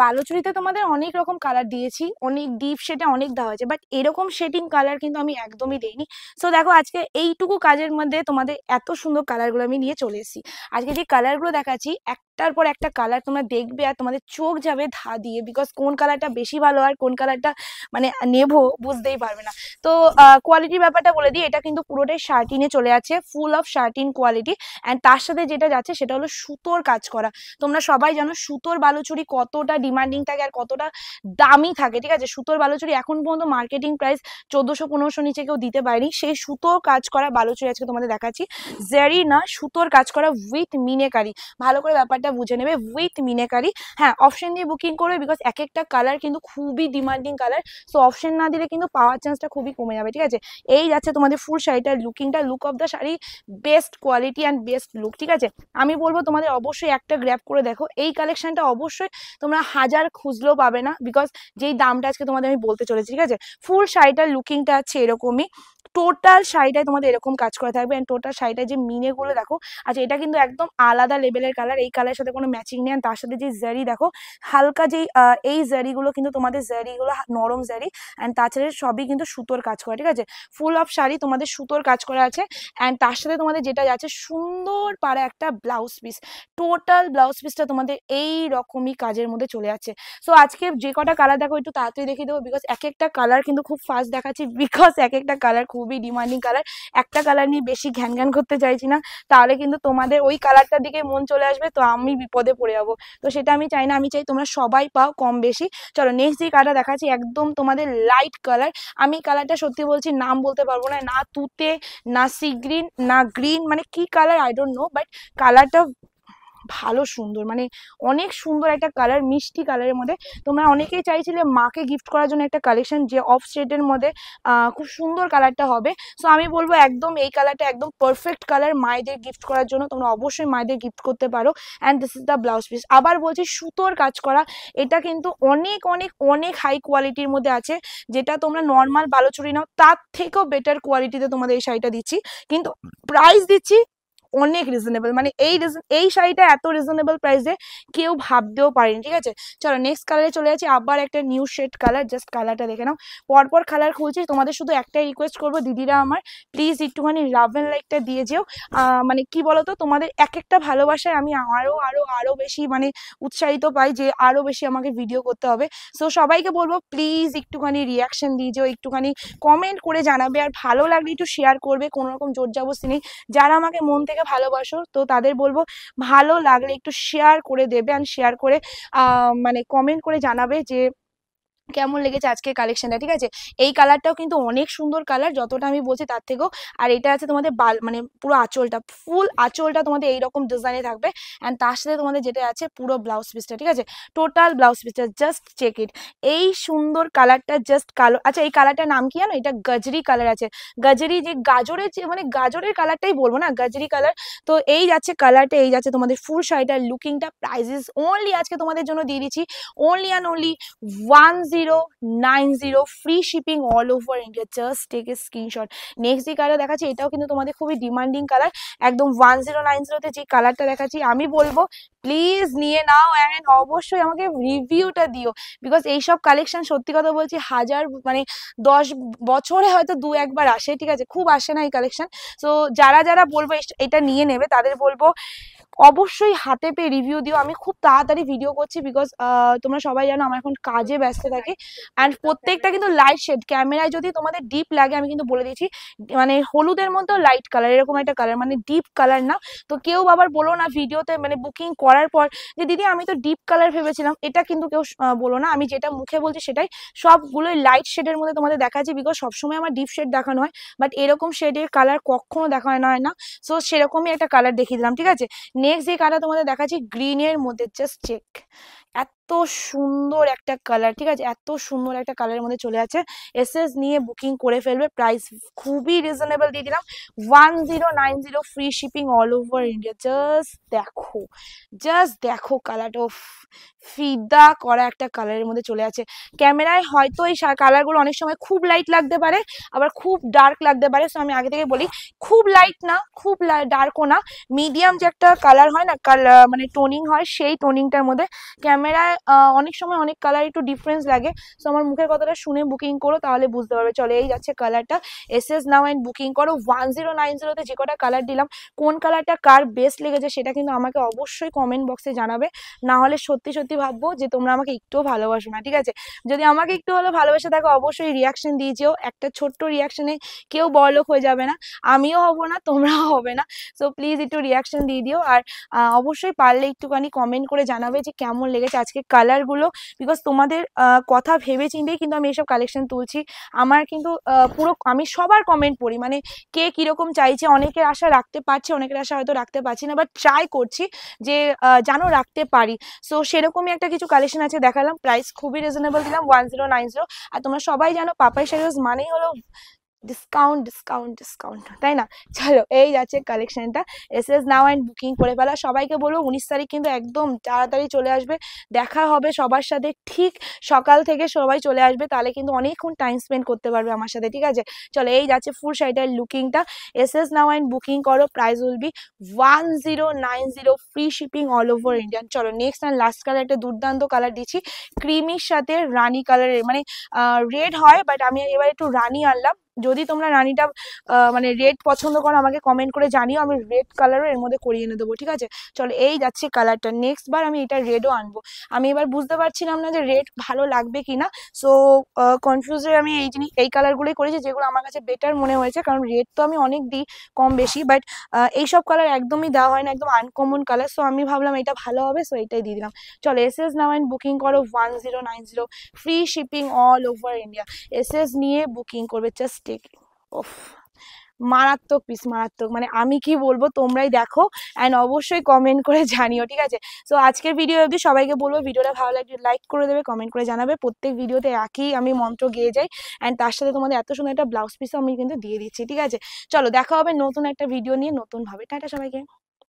বালুচুরিতে তোমাদের অনেক রকম কালার দিয়েছি অনেক ডিপ শেডে অনেক দেওয়া হয়েছে বাট এরকম শেডিং কালার কিন্তু আমি একদমই দেইনি সো দেখো আজকে এইটুকু কাজের মধ্যে তোমাদের এত সুন্দর কালারগুলো আমি নিয়ে চলে এসেছি আজকে যে কালারগুলো দেখাচ্ছি এক তারপর একটা কালার তোমরা দেখবে আর তোমাদের চোখ যাবে ধা দিয়ে বিকজ কোন কালারটা বেশি ভালো আর কোন কালারটা মানে নেবো বুঝতেই পারবে না তো কোয়ালিটির ব্যাপারটা বলে দিই এটা কিন্তু পুরোটাই শার্টিনে চলে আছে full of satin quality and তার সাথে যেটা যাচ্ছে সেটা হলো সুতোর কাজ করা তোমরা সবাই জানো সুতোর বালুচুরি কতটা ডিমান্ডিং থাকে আর কতটা দামি থাকে ঠিক আছে সুতোর বালুচুরি এখন পর্যন্ত মার্কেটিং প্রাইস চোদ্দোশো পনেরোশো নিচে কেউ দিতে পারেনি সেই সুতোর কাজ করা বালুচুরি আজকে তোমাদের দেখাচ্ছি জেরি না সুতোর কাজ করা উইথ মিনেকারি ভালো করে ব্যাপারটা বুঝে নেবে উইথ মিনেকারি হ্যাঁ অপশন দিয়ে বুকিং করবে বিকজ এক একটা কালার কিন্তু খুবই ডিমান্ডিং কালার সো অপশন না দিলে কিন্তু পাওয়ার চান্সটা খুবই কমে যাবে ঠিক আছে এই যাচ্ছে তোমাদের ফুল শাড়িটার লুকিংটা look of the sari best quality and best look ঠিক আছে আমি বলবো তোমাদের অবশ্যই একটা গ্র্যাপ করে দেখো এই কালেকশনটা অবশ্যই তোমরা হাজার খুঁজলেও পাবে না বিকজ যেই দামটা আজকে তোমাদের আমি বলতে চলেছি ঠিক আছে ফুল শাড়িটার লুকিংটা আছে এরকমই টোটাল শাড়িটায় তোমাদের এরকম কাজ করা থাকবে অ্যান্ড টোটাল শাড়িটায় যে মিনেগুলো দেখো আচ্ছা এটা কিন্তু একদম আলাদা লেভেলের কালার এই কালারের সাথে কোনো ম্যাচিং নেই তার সাথে যে জারি দেখো হালকা যেই এই জারিগুলো কিন্তু তোমাদের জারিগুলো নরম জারি অ্যান্ড তাছাড়া সবই কিন্তু সুতোর কাজ করা ঠিক আছে ফুল অফ শাড়ি তোমাদের সুতোর কাজ করা আছে অ্যান্ড তার সাথে তোমাদের যেটা যাচ্ছে সুন্দর পারা একটা ব্লাউজ পিস টোটাল ব্লাউজ পিসটা তোমাদের এই রকমই কাজের মধ্যে চলে যাচ্ছে সো আজকে যে কটা কালার দেখো একটু তাড়াতাড়ি দেখিয়ে দেবো বিকজ এক একটা কালার কিন্তু খুব ফাস্ট দেখাচ্ছি বিকজ এক একটা কালার খুব খুবই ডিমান্ডিং কালার একটা কালার নিয়ে বেশি ঘ্যান ঘ্যান করতে চাইছি না তাহলে কিন্তু তোমাদের ওই কালারটার দিকে মন চলে আসবে তো আমি বিপদে পড়ে যাবো তো সেটা আমি চাই না আমি চাই তোমরা সবাই পাও কম বেশি চলো নেক্সট যে কালারটা দেখাচ্ছি একদম তোমাদের লাইট কালার আমি কালারটা সত্যি বলছি নাম বলতে পারবো না না তুতে না সি গ্রিন না গ্রিন মানে কি colour I don't know but কালারটা ভালো সুন্দর মানে অনেক সুন্দর একটা কালার মিষ্টি কালারের মধ্যে তোমরা অনেকেই চাইছিলে মাকে গিফট করার জন্য একটা কালেকশন যে অফ শেডের মধ্যে খুব সুন্দর কালারটা হবে সো আমি বলবো একদম এই কালারটা একদম পারফেক্ট কালার মায়েদের গিফট করার জন্য তোমরা অবশ্যই মায়েদের গিফট করতে পারো and this is the blouse piece আবার বলছি সুতোর কাজ করা এটা কিন্তু অনেক অনেক অনেক হাই কোয়ালিটির মধ্যে আছে যেটা তোমরা নর্মাল বালোচুরি নাও তার থেকেও বেটার কোয়ালিটিতে তোমাদের এই শাড়িটা দিচ্ছি কিন্তু প্রাইস দিচ্ছি অনেক রিজনেবল মানে এই এই শাড়িটা এত রিজনেবল প্রাইসে কেউ ভাবতেও পারেনি ঠিক আছে চলো নেক্সট কালারে চলে যাচ্ছি আবার একটা নিউ শেড কালার জাস্ট কালারটা দেখে নাও পরপর কালার খুলছি তোমাদের শুধু একটাই রিকোয়েস্ট করবো দিদিরা আমার প্লিজ একটুখানি লাভ অ্যান্ড লাইকটা দিয়ে যেও মানে কি বলতো তোমাদের এক একটা ভালোবাসায় আমি আরও আরও আরও বেশি মানে উৎসাহিত পাই যে আরও বেশি আমাকে ভিডিও করতে হবে সো সবাইকে বলবো প্লিজ একটুখানি রিয়াকশন দিয়ে যেও একটুখানি কমেন্ট করে জানাবে আর ভালো লাগলে একটু শেয়ার করবে কোনো রকম জোর জবস্তি নেই যারা আমাকে মন থেকে আমাকে ভালোবাসো তো তাদের বলবো ভালো লাগলে একটু শেয়ার করে দেবে অ্যান্ড শেয়ার করে মানে কমেন্ট করে জানাবে যে কেমন লেগেছে আজকের কালেকশনটা ঠিক আছে এই কালারটাও কিন্তু অনেক সুন্দর কালার যতটা আমি বলছি তার থেকেও আর এটা আছে তোমাদের বাল মানে পুরো আঁচলটা ফুল আঁচলটা তোমাদের এইরকম ডিজাইনে থাকবে অ্যান্ড তার সাথে তোমাদের যেটা আছে পুরো ব্লাউজ পিসটা ঠিক আছে টোটাল ব্লাউজ পিসটা জাস্ট চেক ইট এই সুন্দর কালারটা জাস্ট কালো আচ্ছা এই কালারটার নাম কি জানো এটা গজরি কালার আছে গাজরি যে গাজরের যে মানে গাজরের কালারটাই বলবো না গাজরি কালার তো এই যাচ্ছে কালারটা এই যাচ্ছে তোমাদের ফুল শাড়িটার লুকিংটা প্রাইজেস অনলি আজকে তোমাদের জন্য দিয়ে দিচ্ছি only and only one zero zero nine zero free shipping all over India just take a screenshot next যে কালার দেখাচ্ছি এটাও কিন্তু তোমাদের খুবই ডিমান্ডিং কালার একদম ওয়ান জিরো নাইন জিরোতে যে কালারটা দেখাচ্ছি আমি বলবো প্লিজ নিয়ে নাও অ্যান্ড অবশ্যই আমাকে রিভিউটা দিও বিকজ এইসব কালেকশন সত্যি কথা বলছি হাজার মানে দশ বছরে হয়তো দু একবার আসে ঠিক আছে খুব আসে না এই কালেকশন সো যারা যারা বলবো এটা নিয়ে নেবে তাদের বলবো অবশ্যই হাতে পেয়ে রিভিউ দিও আমি খুব তাড়াতাড়ি ভিডিও করছি বিকজ তোমরা সবাই জানো আমার এখন কাজে ব্যস্ত থাকে অ্যান্ড প্রত্যেকটা কিন্তু লাইট শেড ক্যামেরায় যদি তোমাদের ডিপ লাগে আমি কিন্তু বলে দিয়েছি মানে হলুদের মধ্যেও লাইট কালার এরকম একটা কালার মানে ডিপ কালার না তো কেউ বাবার বলো না ভিডিওতে মানে বুকিং করার পর যে দিদি আমি তো ডিপ কালার ভেবেছিলাম এটা কিন্তু কেউ বলো না আমি যেটা মুখে বলছি সেটাই সবগুলোই লাইট শেডের মধ্যে তোমাদের দেখাচ্ছি বিকজ সবসময় আমার ডিপ শেড দেখানো হয় বাট এরকম শেডের কালার কখনো দেখানো হয় না সো সেরকমই একটা কালার দেখিয়ে দিলাম ঠিক আছে নেক্সট যে কালার তোমাদের দেখাচ্ছি গ্রিনের মধ্যে জাস্ট চেক এত এত সুন্দর একটা কালার ঠিক আছে এত সুন্দর একটা কালারের মধ্যে চলে আছে এসএস নিয়ে বুকিং করে ফেলবে প্রাইস খুবই রিজনেবল দিয়ে দিলাম one zero nine zero free shipping all over India just দেখো জাস্ট দেখো কালারটা ফিদা করা একটা কালারের মধ্যে চলে আছে ক্যামেরায় হয়তো এই কালারগুলো অনেক সময় খুব লাইট লাগতে পারে আবার খুব ডার্ক লাগতে পারে সো আমি আগে থেকে বলি খুব লাইট না খুব ডার্কও না মিডিয়াম যে একটা কালার হয় না কালার মানে টোনিং হয় সেই টোনিংটার মধ্যে ক্যামেরায় অনেক সময় অনেক কালার একটু ডিফারেন্স লাগে সো আমার মুখের কথাটা শুনে বুকিং করো তাহলে বুঝতে পারবে চলে এই যাচ্ছে কালারটা S S now and booking করো ওয়ান জিরো নাইন জিরোতে যে কটা কালার দিলাম কোন কালারটা কার বেস্ট লেগেছে সেটা কিন্তু আমাকে অবশ্যই কমেন্ট বক্সে জানাবে না হলে সত্যি সত্যি ভাববো যে তোমরা আমাকে একটুও ভালোবাসো না ঠিক আছে যদি আমাকে একটু হলে ভালোবাসে থাকো অবশ্যই রিয়াকশন দিয়ে যেও একটা ছোট্ট রিয়াকশনে কেউ বড়লোক হয়ে যাবে না আমিও হব না তোমরাও হবে না সো প্লিজ একটু রিয়াকশন দিয়ে দিও আর অবশ্যই পারলে একটুখানি কমেন্ট করে জানাবে যে কেমন লেগেছে আজকে কালারগুলো বিকজ তোমাদের কথা ভেবে চিনতেই কিন্তু আমি এসব কালেকশন তুলছি আমার কিন্তু পুরো আমি সবার কমেন্ট পড়ি মানে কে কীরকম চাইছে অনেকের আশা রাখতে পারছে অনেকের আশা হয়তো রাখতে পারছি না বাট ট্রাই করছি যে যেন রাখতে পারি সো সেরকমই একটা কিছু কালেকশন আছে দেখালাম প্রাইস খুবই রিজনেবল দিলাম ওয়ান জিরো নাইন জিরো আর তোমরা সবাই জানো পাপাই সাইজ মানেই হলো ডিসকাউন্ট ডিসকাউন্ট ডিসকাউন্ট তাই না চলো এই যাচ্ছে কালেকশনটা S S now and booking করে ফেলা সবাইকে বলবো উনিশ তারিখ কিন্তু একদম তাড়াতাড়ি চলে আসবে দেখা হবে সবার সাথে ঠিক সকাল থেকে সবাই চলে আসবে তাহলে কিন্তু অনেকক্ষণ টাইম স্পেন্ড করতে পারবে আমার সাথে ঠিক আছে চলো এই যাচ্ছে ফুল সাইডের লুকিংটা S S now and booking করো price will be one zero nine zero free shipping all over Indian চলো নেক্সট অ্যান্ড লাস্ট কালার একটা দুর্দান্ত কালার দিচ্ছি ক্রিমির সাথে রানি কালারের মানে রেড হয় বাট আমি এবার একটু রানি আনলাম যদি তোমরা রানিটা মানে রেড পছন্দ করো আমাকে কমেন্ট করে জানিও আমি রেড কালারও এর মধ্যে করিয়ে এনে দেবো ঠিক আছে চলো এই যাচ্ছে কালারটা নেক্সট বার আমি এটা রেডও আনবো আমি এবার বুঝতে পারছিলাম না যে রেড ভালো লাগবে কি না সো কনফিউজ আমি এই জিনিস এই কালারগুলোই করেছি যেগুলো আমার কাছে বেটার মনে হয়েছে কারণ রেড তো আমি অনেক দিই কম বেশি বাট এইসব কালার একদমই দেওয়া হয় না একদম আনকমন কালার সো আমি ভাবলাম এটা ভালো হবে সো এটাই দিয়ে দিলাম চলো এস এস নাইন বুকিং করো one zero nine zero free shipping all over India S S নিয়ে বুকিং করবে জাস্ট প্লাস্টিক ওফ মারাত্মক পিস মারাত্মক মানে আমি কি বলবো তোমরাই দেখো অ্যান্ড অবশ্যই কমেন্ট করে জানিও ঠিক আছে সো আজকের ভিডিও অবধি সবাইকে বলবো ভিডিওটা ভালো লাগে লাইক করে দেবে কমেন্ট করে জানাবে প্রত্যেক ভিডিওতে একই আমি মন্ত্র গেয়ে যাই অ্যান্ড তার সাথে তোমাদের এত সুন্দর একটা ব্লাউজ পিসও আমি কিন্তু দিয়ে দিচ্ছি ঠিক আছে চলো দেখা হবে নতুন একটা ভিডিও নিয়ে নতুনভাবে টাটা সবাইকে